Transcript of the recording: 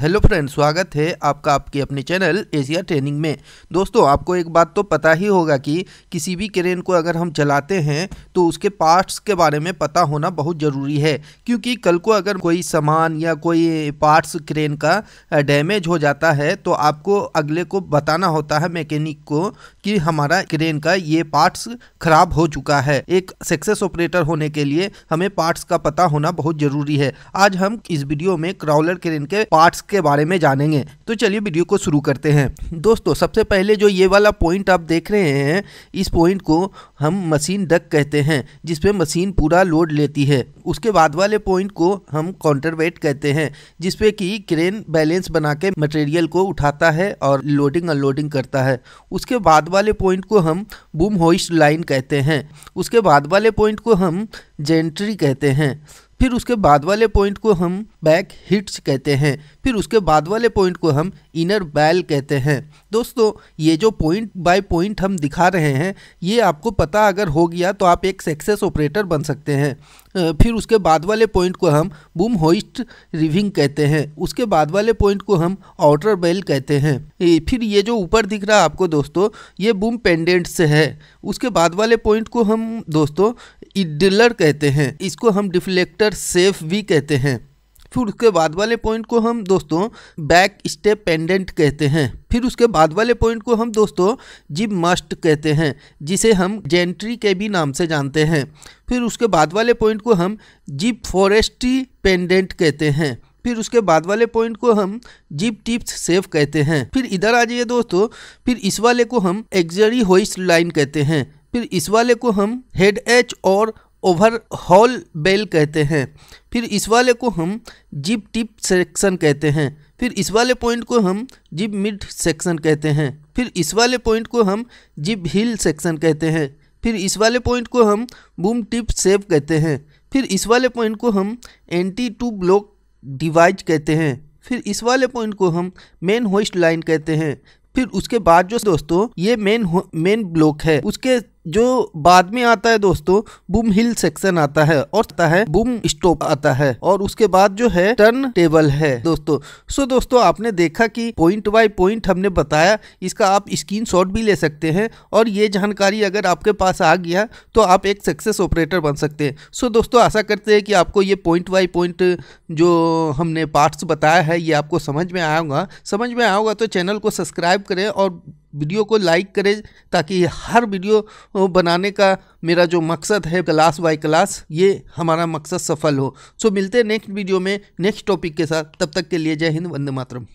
hello friend स्वागत है आपका आपके अपने चैनल एशिया ट्रेनिंग में दोस्तों आपको एक बात तो पता ही होगा कि किसी भी क्रेन को अगर हम चलाते हैं तो उसके पार्ट्स के बारे में पता होना बहुत ज़रूरी है क्योंकि कल को अगर कोई सामान या कोई पार्ट्स क्रेन का डैमेज हो जाता है तो आपको अगले को बताना होता है मैकेनिक को कि हमारा क्रेन का ये पार्ट्स खराब हो चुका है एक सक्सेस ऑपरेटर होने के लिए हमें पार्ट्स का पता होना बहुत ज़रूरी है आज हम इस वीडियो में क्राउलर क्रेन के पार्ट्स के बारे में जानेंगे तो चलिए वीडियो को शुरू करते हैं दोस्तों सबसे पहले जो ये वाला पॉइंट आप देख रहे हैं इस पॉइंट को हम मशीन डक कहते हैं जिसपे मशीन पूरा लोड लेती है उसके बाद वाले पॉइंट को हम वेट कहते हैं जिसपे कि क्रेन बैलेंस बना के मटेरियल को उठाता है और लोडिंग अनलोडिंग करता है उसके बाद वाले पॉइंट को हम बूम होइस्ट लाइन कहते हैं उसके बाद वाले पॉइंट को हम जेंट्री कहते हैं फिर उसके बाद वाले पॉइंट को हम बैक हिट्स कहते हैं फिर उसके बाद वाले पॉइंट को हम इनर बैल कहते हैं दोस्तों ये जो पॉइंट बाय पॉइंट हम दिखा रहे हैं ये आपको पता अगर हो गया तो आप एक सक्सेस ऑपरेटर बन सकते हैं फिर उसके बाद वाले पॉइंट को हम बूम होइस्ट रिविंग कहते हैं उसके बाद वाले पॉइंट को हम आउटर बेल कहते हैं फिर ये जो ऊपर दिख रहा है आपको दोस्तों ये बूम पेंडेंट से है उसके बाद वाले पॉइंट को हम दोस्तों इडलर कहते हैं इसको हम डिफ्लेक्टर सेफ भी कहते हैं फिर उसके बाद वाले पॉइंट को हम दोस्तों बैक स्टेप पेंडेंट कहते हैं फिर उसके बाद वाले पॉइंट को हम दोस्तों जिब मस्ट कहते हैं जिसे हम जेंट्री के भी नाम से जानते हैं फिर उसके बाद वाले पॉइंट को हम जिप फॉरेस्ट्री पेंडेंट कहते हैं फिर उसके बाद वाले पॉइंट को हम जिप टिप्स सेव कहते हैं फिर इधर आ जाइए दोस्तों फिर इस वाले को हम एक्जरी होइस लाइन कहते हैं फिर इस वाले को हम हेड एच और ओवर हॉल बेल कहते हैं फिर इस वाले को हम जिप टिप सेक्शन कहते हैं फिर इस वाले पॉइंट को हम जिप मिड सेक्शन कहते हैं फिर इस वाले पॉइंट को हम जिप हिल सेक्शन कहते हैं फिर इस वाले पॉइंट को हम बूम टिप सेव कहते हैं फिर इस वाले पॉइंट को हम एंटी टू ब्लॉक डिवाइज कहते हैं फिर इस वाले पॉइंट को हम मेन होस्ट लाइन कहते हैं फिर उसके बाद जो दोस्तों ये मेन मेन ब्लॉक है उसके जो बाद में आता है दोस्तों बुम हिल सेक्शन आता है और आता है बुम स्टॉप आता है और उसके बाद जो है टर्न टेबल है दोस्तों सो दोस्तों आपने देखा कि पॉइंट बाय पॉइंट हमने बताया इसका आप स्क्रीन भी ले सकते हैं और ये जानकारी अगर आपके पास आ गया तो आप एक सक्सेस ऑपरेटर बन सकते हैं सो दोस्तों आशा करते हैं कि आपको ये पॉइंट बाई पॉइंट जो हमने पार्ट्स बताया है ये आपको समझ में आया होगा समझ में आया होगा तो चैनल को सब्सक्राइब करें और वीडियो को लाइक करें ताकि हर वीडियो बनाने का मेरा जो मकसद है क्लास बाय क्लास ये हमारा मकसद सफल हो सो मिलते हैं नेक्स्ट वीडियो में नेक्स्ट टॉपिक के साथ तब तक के लिए जय हिंद वंदे मातरम